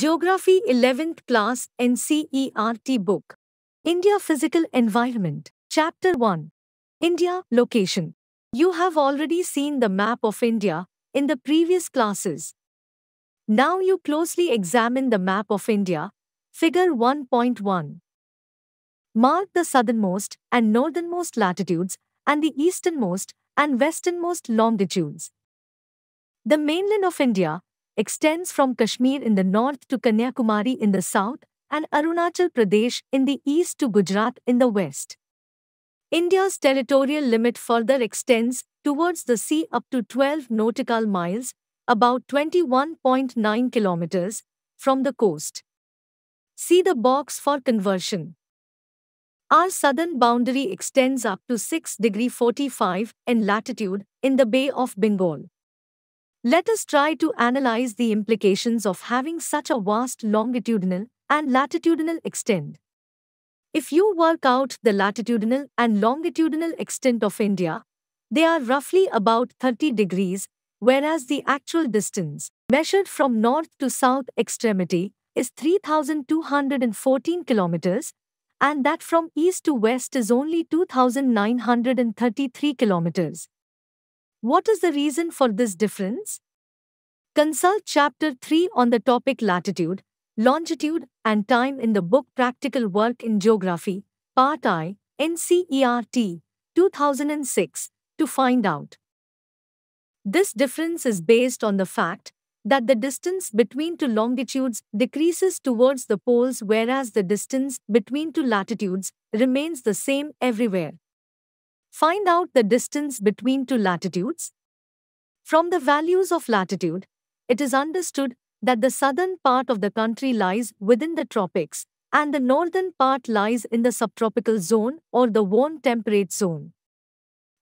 Geography 11th Class NCERT Book India Physical Environment Chapter 1 India Location You have already seen the map of India in the previous classes. Now you closely examine the map of India, Figure 1.1. Mark the southernmost and northernmost latitudes and the easternmost and westernmost longitudes. The mainland of India extends from Kashmir in the north to Kanyakumari in the south and Arunachal Pradesh in the east to Gujarat in the west. India's territorial limit further extends towards the sea up to 12 nautical miles, about 21.9 kilometers, from the coast. See the box for conversion. Our southern boundary extends up to 6 degree 45 in latitude in the Bay of Bengal. Let us try to analyze the implications of having such a vast longitudinal and latitudinal extent. If you work out the latitudinal and longitudinal extent of India, they are roughly about 30 degrees, whereas the actual distance, measured from north to south extremity, is 3,214 kilometers, and that from east to west is only 2,933 kilometers. What is the reason for this difference? Consult Chapter 3 on the topic Latitude, Longitude, and Time in the book Practical Work in Geography, Part I, NCERT, 2006, to find out. This difference is based on the fact that the distance between two longitudes decreases towards the poles whereas the distance between two latitudes remains the same everywhere. Find out the distance between two latitudes. From the values of latitude, it is understood that the southern part of the country lies within the tropics and the northern part lies in the subtropical zone or the warm temperate zone.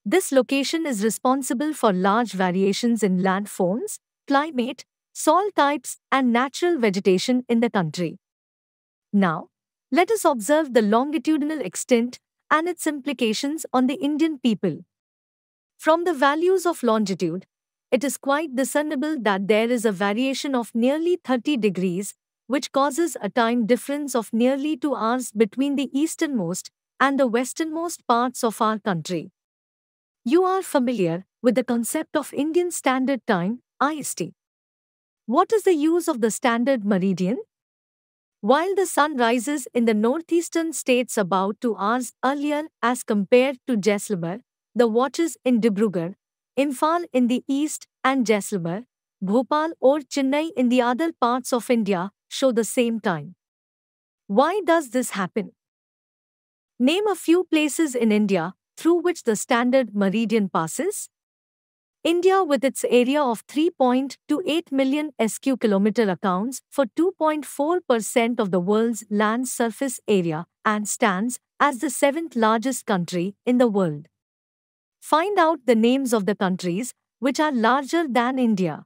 This location is responsible for large variations in landforms, climate, soil types, and natural vegetation in the country. Now, let us observe the longitudinal extent and its implications on the Indian people. From the values of longitude, it is quite discernible that there is a variation of nearly 30 degrees, which causes a time difference of nearly two hours between the easternmost and the westernmost parts of our country. You are familiar with the concept of Indian Standard Time, IST. What is the use of the standard meridian? While the sun rises in the northeastern states about two hours earlier as compared to Jaisalmer, the watches in Dibrugarh, Imphal in the east and Jaisalmer, Bhopal or Chennai in the other parts of India show the same time. Why does this happen? Name a few places in India through which the standard meridian passes. India with its area of 3.28 million sq km, accounts for 2.4% of the world's land surface area and stands as the seventh largest country in the world. Find out the names of the countries which are larger than India.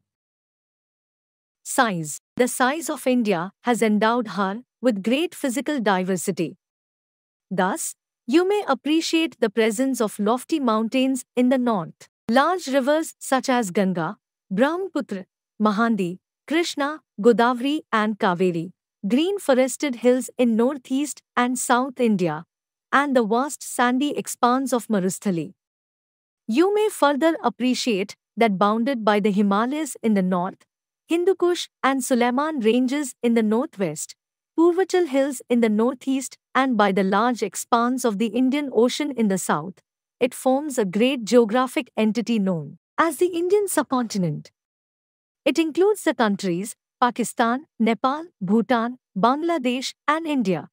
Size The size of India has endowed her with great physical diversity. Thus, you may appreciate the presence of lofty mountains in the north. Large rivers such as Ganga, Brahmaputra, Mahandi, Krishna, Godavari and Kaveri, green forested hills in northeast and south India, and the vast sandy expanse of Marusthali. You may further appreciate that bounded by the Himalayas in the north, Hindu Kush and Suleiman ranges in the northwest, Purvachal hills in the northeast and by the large expanse of the Indian Ocean in the south, it forms a great geographic entity known as the Indian subcontinent. It includes the countries Pakistan, Nepal, Bhutan, Bangladesh, and India.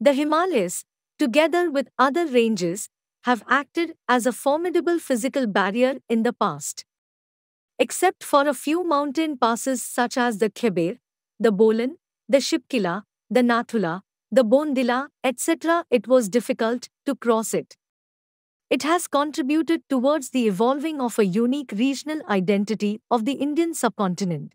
The Himalayas, together with other ranges, have acted as a formidable physical barrier in the past. Except for a few mountain passes such as the Khyber, the Bolan, the Shipkila, the Nathula, the Bondila, etc., it was difficult to cross it. It has contributed towards the evolving of a unique regional identity of the Indian subcontinent.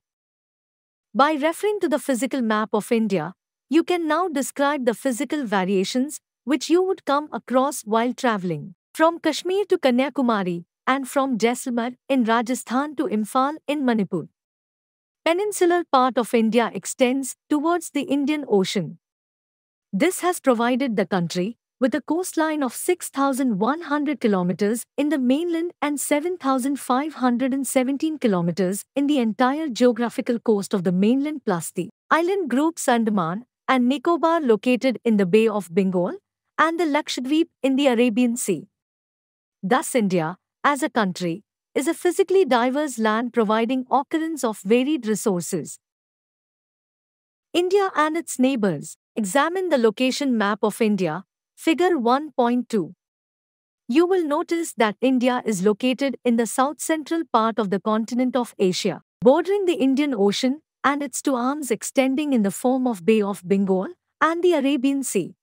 By referring to the physical map of India, you can now describe the physical variations which you would come across while traveling. From Kashmir to Kanyakumari, and from Jaisalmer in Rajasthan to Imphal in Manipur. Peninsular part of India extends towards the Indian Ocean. This has provided the country with a coastline of 6,100 kilometers in the mainland and 7,517 kilometers in the entire geographical coast of the mainland plus the island groups Andaman and Nicobar located in the Bay of Bengal and the Lakshadweep in the Arabian Sea. Thus India, as a country, is a physically diverse land providing occurrence of varied resources. India and its neighbors. Examine the location map of India Figure 1.2 You will notice that India is located in the south-central part of the continent of Asia, bordering the Indian Ocean and its two arms extending in the form of Bay of Bengal and the Arabian Sea.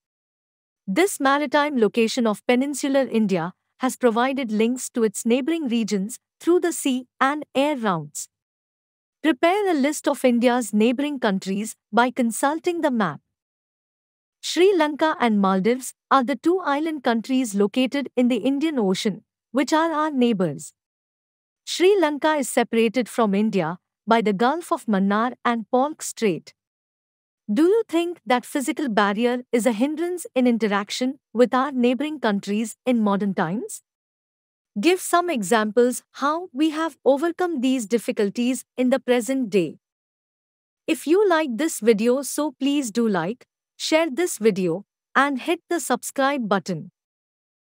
This maritime location of peninsular India has provided links to its neighboring regions through the sea and air routes. Prepare a list of India's neighboring countries by consulting the map. Sri Lanka and Maldives are the two island countries located in the Indian Ocean, which are our neighbors. Sri Lanka is separated from India by the Gulf of Mannar and Polk Strait. Do you think that physical barrier is a hindrance in interaction with our neighboring countries in modern times? Give some examples how we have overcome these difficulties in the present day. If you like this video so please do like, share this video, and hit the subscribe button.